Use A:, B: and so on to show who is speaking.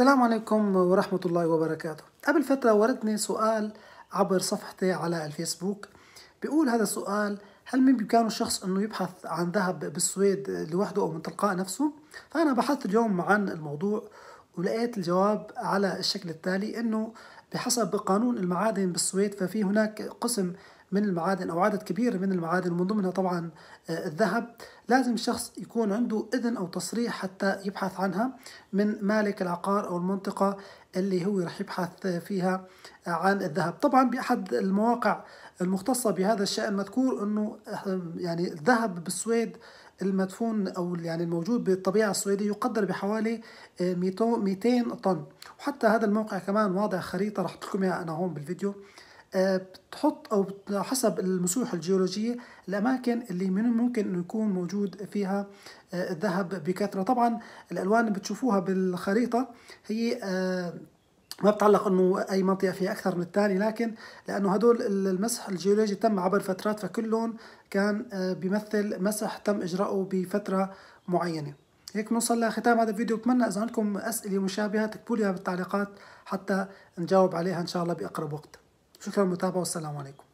A: السلام عليكم ورحمة الله وبركاته قبل فترة وردني سؤال عبر صفحتي على الفيسبوك بيقول هذا السؤال هل من بإمكان الشخص أنه يبحث عن ذهب بالسويد لوحده أو من تلقاء نفسه؟ فأنا بحثت اليوم عن الموضوع ولقيت الجواب على الشكل التالي انه بحسب قانون المعادن بالسويد ففي هناك قسم من المعادن او عدد كبير من المعادن من ضمنها طبعا آه، الذهب لازم الشخص يكون عنده اذن او تصريح حتى يبحث عنها من مالك العقار او المنطقه اللي هو راح يبحث فيها آه، عن الذهب طبعا باحد المواقع المختصه بهذا الشان مذكور انه آه، يعني الذهب بالسويد المدفون او يعني الموجود بالطبيعه السويديه يقدر بحوالي 200 آه، طن وحتى هذا الموقع كمان واضع خريطه رح لكم اياها انا هون بالفيديو آه، بتحط او حسب المسوح الجيولوجيه الاماكن اللي من ممكن انه يكون موجود فيها آه، الذهب بكثره طبعا الالوان اللي بتشوفوها بالخريطه هي ما بتعلق انه اي منطقه فيها اكثر من الثاني لكن لانه هدول المسح الجيولوجي تم عبر فترات فكلهم كان آه، بيمثل مسح تم اجراؤه بفتره معينه هيك بنوصل لختام هذا الفيديو بتمنى اذا عندكم اسئله مشابهه تكتبوا لي بالتعليقات حتى نجاوب عليها ان شاء الله باقرب وقت شكرا للمتابعه والسلام عليكم